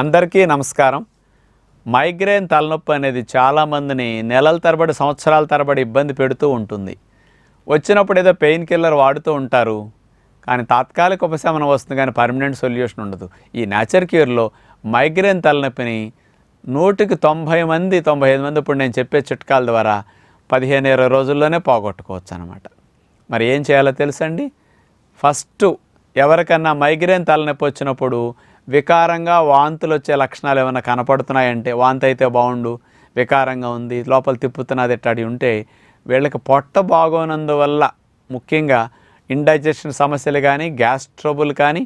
అందరికీ నమస్కారం మైగ్రేన్ తలనొప్పి అనేది చాలామందిని నెలల తరబడి సంవత్సరాల తరబడి ఇబ్బంది పెడుతూ ఉంటుంది వచ్చినప్పుడు ఏదో పెయిన్ కిల్లర్ వాడుతూ ఉంటారు కానీ తాత్కాలిక ఉపశమనం వస్తుంది కానీ పర్మనెంట్ సొల్యూషన్ ఉండదు ఈ నేచర్ క్యూర్లో మైగ్రేన్ తలనొప్పిని నూటికి తొంభై మంది తొంభై ఐదు మంది ఇప్పుడు నేను చెప్పే చిట్కాల ద్వారా పదిహేను ఇరవై రోజుల్లోనే పోగొట్టుకోవచ్చు అనమాట మరి ఏం చేయాలో తెలుసండి ఫస్ట్ ఎవరికన్నా మైగ్రేన్ తలనొప్పి వచ్చినప్పుడు వికారంగా వాంతులు వచ్చే లక్షణాలు ఏమైనా కనపడుతున్నాయంటే వాంతి అయితే బాగుండు వికారంగా ఉంది లోపల తిప్పుతున్నది ఎట్టాడి ఉంటే వీళ్ళకి పొట్ట బాగోనందువల్ల ముఖ్యంగా ఇండైజెషన్ సమస్యలు కానీ గ్యాస్ ట్రబుల్ కానీ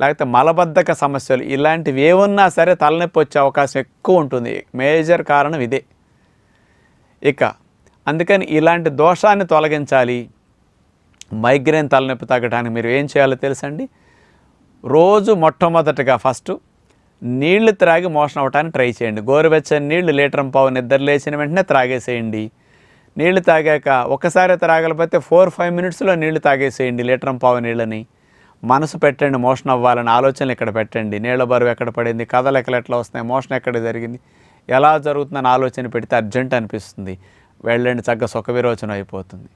లేకపోతే మలబద్ధక సమస్యలు ఇలాంటివి ఏమున్నా సరే తలనొప్పి వచ్చే అవకాశం ఎక్కువ ఉంటుంది మేజర్ కారణం ఇదే ఇక అందుకని ఇలాంటి దోషాన్ని తొలగించాలి మైగ్రేన్ తలనొప్పి తగ్గడానికి మీరు ఏం చేయాలో తెలుసండి రోజు మొట్టమొదటిగా ఫస్ట్ నీళ్లు త్రాగి మోషన్ అవ్వటానికి ట్రై చేయండి గోరువెచ్చని నీళ్లు లీటర్ పావు నిద్ర లేచిన వెంటనే త్రాగేసేయండి నీళ్లు తాగాక ఒకసారి త్రాగలపోతే ఫోర్ ఫైవ్ మినిట్స్లో నీళ్లు తాగేసేయండి లీటర్ పావు నీళ్ళని మనసు పెట్టండి మోషన్ అవ్వాలని ఆలోచనలు ఇక్కడ పెట్టండి నీళ్ళ బరువు ఎక్కడ పడింది కథలు ఎట్లా వస్తున్నాయి మోషన్ ఎక్కడ జరిగింది ఎలా జరుగుతుందని ఆలోచన పెడితే అర్జెంట్ అనిపిస్తుంది వెళ్ళండి చక్కగా సుఖ విరోచనం అయిపోతుంది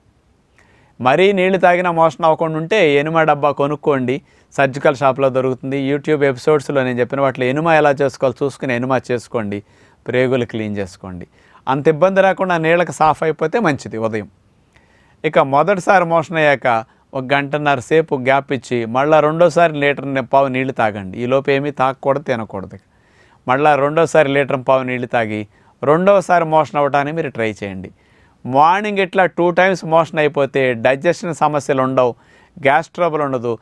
మరీ నీళ్లు తాగినా మోషన్ అవ్వకుండా ఉంటే ఎనుమ డబ్బా కొనుక్కోండి సర్జికల్ షాప్లో దొరుకుతుంది యూట్యూబ్ ఎపిసోడ్స్లో నేను చెప్పిన వాటిలో ఎనుమ ఎలా చేసుకోవాలో చూసుకుని ఎనుమ చేసుకోండి ప్రేగులు క్లీన్ చేసుకోండి అంత ఇబ్బంది రాకుండా నీళ్ళకి సాఫ్ అయిపోతే మంచిది ఉదయం ఇక మొదటిసారి మోషన్ అయ్యాక ఒక గంటన్నరసేపు గ్యాప్ ఇచ్చి మళ్ళీ రెండోసారి లీటర్ పావు నీళ్లు తాగండి లోపు ఏమీ తాగకూడదు తినకూడదు మళ్ళీ రెండోసారి లీటర్ పావు నీళ్లు తాగి రెండవసారి మోషన్ అవ్వడానికి మీరు ట్రై చేయండి మార్నింగ్ ఇట్లా టూ టైమ్స్ మోషన్ అయిపోతే డైజెషన్ సమస్యలు ఉండవు గ్యాస్ ట్రబుల్ ఉండదు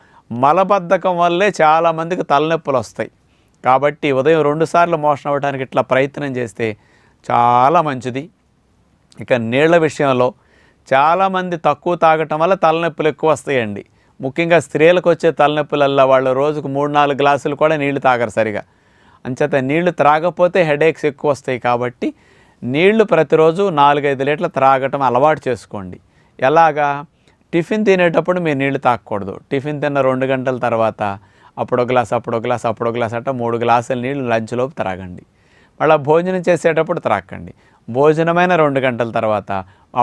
మలబద్ధకం వల్లే చాలామందికి తలనొప్పులు వస్తాయి కాబట్టి ఉదయం రెండుసార్లు మోషన్ అవ్వడానికి ఇట్లా ప్రయత్నం చేస్తే చాలా మంచిది ఇక నీళ్ల విషయంలో చాలామంది తక్కువ తాగటం వల్ల తలనొప్పులు ఎక్కువ వస్తాయండి ముఖ్యంగా స్త్రీలకు వచ్చే తలనొప్పులల్లా వాళ్ళు రోజుకు మూడు నాలుగు గ్లాసులు కూడా నీళ్లు తాగరు సరిగా అంచేత నీళ్లు త్రాగపోతే హెడేక్స్ ఎక్కువ వస్తాయి కాబట్టి నీళ్లు ప్రతిరోజు నాలుగైదు లీటర్లు త్రాగటం అలవాటు చేసుకోండి ఎలాగా టిఫిన్ తినేటప్పుడు మీరు నీళ్లు తాగకూడదు టిఫిన్ తిన్న రెండు గంటల తర్వాత అప్పుడో గ్లాస్ అప్పుడో గ్లాస్ అప్పుడో గ్లాస్ అట్ట మూడు గ్లాసుల నీళ్లు లంచ్లోపు త్రాగండి మళ్ళీ భోజనం చేసేటప్పుడు త్రాకండి భోజనమైన రెండు గంటల తర్వాత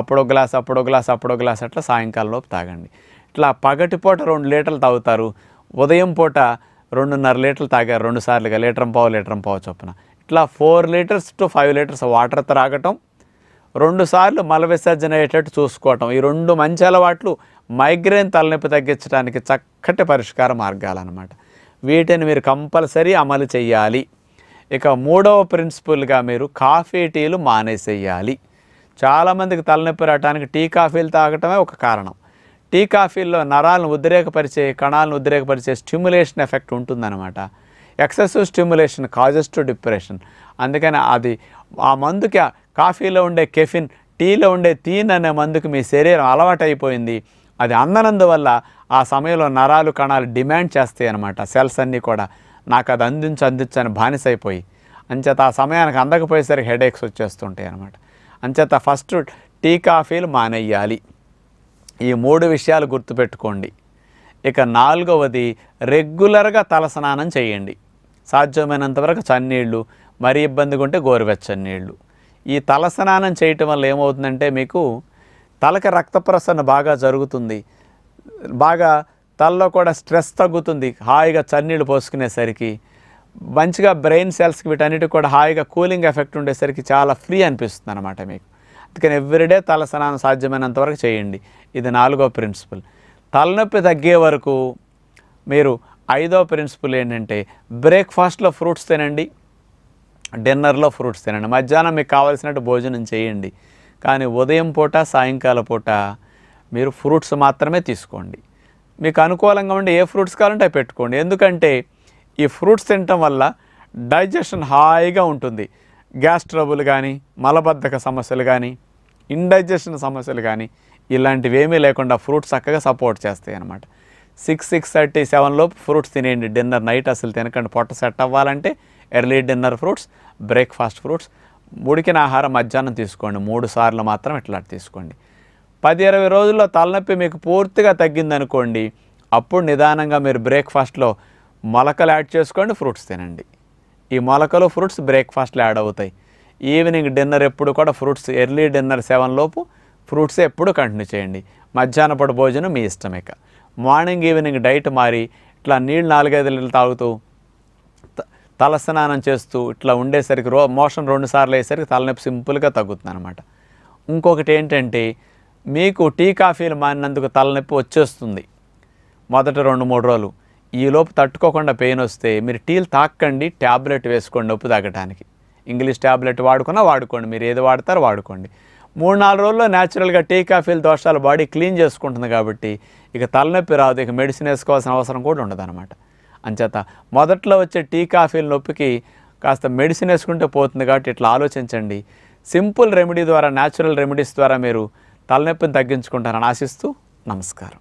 అప్పుడో గ్లాస్ అప్పుడో గ్లాస్ అప్పుడో గ్లాస్ అట్లా సాయంకాలంలోపు తాగండి ఇట్లా పగటిపూట రెండు లీటర్లు తాగుతారు ఉదయం పూట రెండున్నర లీటర్లు తాగారు రెండు సార్లుగా లీటర్ పావు లీటర్ పావు చొప్పున ఇట్లా four litres to five litres water త్రాగటం రెండుసార్లు మల విసర్జన అయ్యేటట్టు చూసుకోవటం ఈ రెండు మంచి అలవాట్లు మైగ్రేన్ తలనొప్పి తగ్గించడానికి చక్కటి పరిష్కార మార్గాలు అనమాట వీటిని మీరు కంపల్సరీ అమలు చేయాలి ఇక మూడవ ప్రిన్సిపల్గా మీరు కాఫీ టీలు మానేసేయాలి చాలామందికి తలనొప్పి రావడానికి టీ కాఫీలు తాగటమే ఒక కారణం టీ కాఫీల్లో నరాలను ఉద్రేకపరిచే కణాలను ఉద్రేకపరిచే స్టిమ్యులేషన్ ఎఫెక్ట్ ఉంటుందన్నమాట excessive stimulation causes to depression అందుకని అది ఆ మందుకి కాఫీలో ఉండే కెఫిన్ టీలో ఉండే తీన్ అనే మందుకు మీ శరీరం అలవాటైపోయింది అది అందనందువల్ల ఆ సమయంలో నరాలు కణాలు డిమాండ్ చేస్తాయి అనమాట సెల్స్ అన్నీ కూడా నాకు అది అందించు అందించని బానిసైపోయి అంచేత ఆ సమయానికి అందకపోయేసరికి హెడేక్స్ వచ్చేస్తుంటాయి అనమాట అంచేత ఫస్ట్ టీ కాఫీలు మానేయాలి ఈ మూడు విషయాలు గుర్తుపెట్టుకోండి ఇక నాలుగవది రెగ్యులర్గా తలస్నానం చేయండి సాధ్యమైనంతవరకు చన్నీళ్ళు మరీ ఇబ్బందిగా ఉంటే గోరువెచ్చని నీళ్ళు ఈ తలస్నానం చేయటం వల్ల ఏమవుతుందంటే మీకు తలకి రక్త ప్రసరణ బాగా జరుగుతుంది బాగా తలలో కూడా స్ట్రెస్ తగ్గుతుంది హాయిగా చన్నీళ్ళు పోసుకునేసరికి మంచిగా బ్రెయిన్ సెల్స్కి వీటన్నిటికి కూడా హాయిగా కూలింగ్ ఎఫెక్ట్ ఉండేసరికి చాలా ఫ్రీ అనిపిస్తుంది అనమాట మీకు అందుకని ఎవ్రీడే స్నానం సాధ్యమైనంత వరకు చేయండి ఇది నాలుగో ప్రిన్సిపల్ తలనొప్పి తగ్గే వరకు మీరు ఐదో ప్రిన్సిపల్ ఏంటంటే బ్రేక్ఫాస్ట్లో ఫ్రూట్స్ తినండి డిన్నర్లో ఫ్రూట్స్ తినండి మధ్యాహ్నం మీకు కావాల్సినట్టు భోజనం చేయండి కానీ ఉదయం పూట సాయంకాల పూట మీరు ఫ్రూట్స్ మాత్రమే తీసుకోండి మీకు అనుకూలంగా ఉండి ఏ ఫ్రూట్స్ కావాలంటే పెట్టుకోండి ఎందుకంటే ఈ ఫ్రూట్స్ తినటం వల్ల డైజెషన్ హాయిగా ఉంటుంది గ్యాస్ ట్రబుల్ కానీ మలబద్ధక సమస్యలు కానీ ఇండైజెషన్ సమస్యలు కానీ ఇలాంటివి ఏమీ లేకుండా ఫ్రూట్స్ చక్కగా సపోర్ట్ చేస్తాయి అన్నమాట సిక్స్ సిక్స్ థర్టీ లోపు ఫ్రూట్స్ తినేయండి డిన్నర్ నైట్ అసలు తినకండి పొట్ట సెట్ అవ్వాలంటే early dinner fruits breakfast fruits ఉడికిన ఆహారం మధ్యాహ్నం తీసుకోండి మూడు సార్లు మాత్రం ఇట్లా తీసుకోండి పది ఇరవై రోజుల్లో తలనొప్పి మీకు పూర్తిగా తగ్గిందనుకోండి అప్పుడు నిదానంగా మీరు బ్రేక్ఫాస్ట్లో మొలకలు యాడ్ చేసుకోండి ఫ్రూట్స్ తినండి ఈ మొలకలు ఫ్రూట్స్ బ్రేక్ఫాస్ట్లో యాడ్ అవుతాయి ఈవినింగ్ డిన్నర్ ఎప్పుడు కూడా ఫ్రూట్స్ ఎర్లీ డిన్నర్ సెవెన్ లోపు ఫ్రూట్స్ ఎప్పుడు కంటిన్యూ చేయండి మధ్యాహ్నపడి భోజనం మీ ఇష్టమేక మార్నింగ్ ఈవినింగ్ డైట్ మారి ఇట్లా నీళ్ళు నాలుగైదు లీటర్లు తాగుతూ తలస్నానం చేస్తూ ఇట్లా ఉండేసరికి రో మోషన్ రెండు సార్లు అయ్యేసరికి తలనొప్పి సింపుల్గా తగ్గుతుంది అనమాట ఇంకొకటి ఏంటంటే మీకు టీ కాఫీలు మానినందుకు తలనొప్పి వచ్చేస్తుంది మొదట రెండు మూడు రోజులు ఈలోపు తట్టుకోకుండా పెయిన్ వస్తే మీరు టీలు తాక్కండి ట్యాబ్లెట్ వేసుకోండి నొప్పి తగ్గడానికి ఇంగ్లీష్ ట్యాబ్లెట్ వాడుకున్నా వాడుకోండి మీరు ఏది వాడతారో వాడుకోండి మూడు నాలుగు రోజుల్లో న్యాచురల్గా టీ కాఫీలు దోషాలు బాడీ క్లీన్ చేసుకుంటుంది కాబట్టి ఇక తలనొప్పి రాదు ఇక మెడిసిన్ వేసుకోవాల్సిన అవసరం కూడా ఉండదన్నమాట అంచేత మొదట్లో వచ్చే టీ కాఫీల నొప్పికి కాస్త మెడిసిన్ వేసుకుంటే పోతుంది కాబట్టి ఇట్లా ఆలోచించండి సింపుల్ రెమెడీ ద్వారా న్యాచురల్ రెమెడీస్ ద్వారా మీరు తలనొప్పిని తగ్గించుకుంటారని ఆశిస్తూ నమస్కారం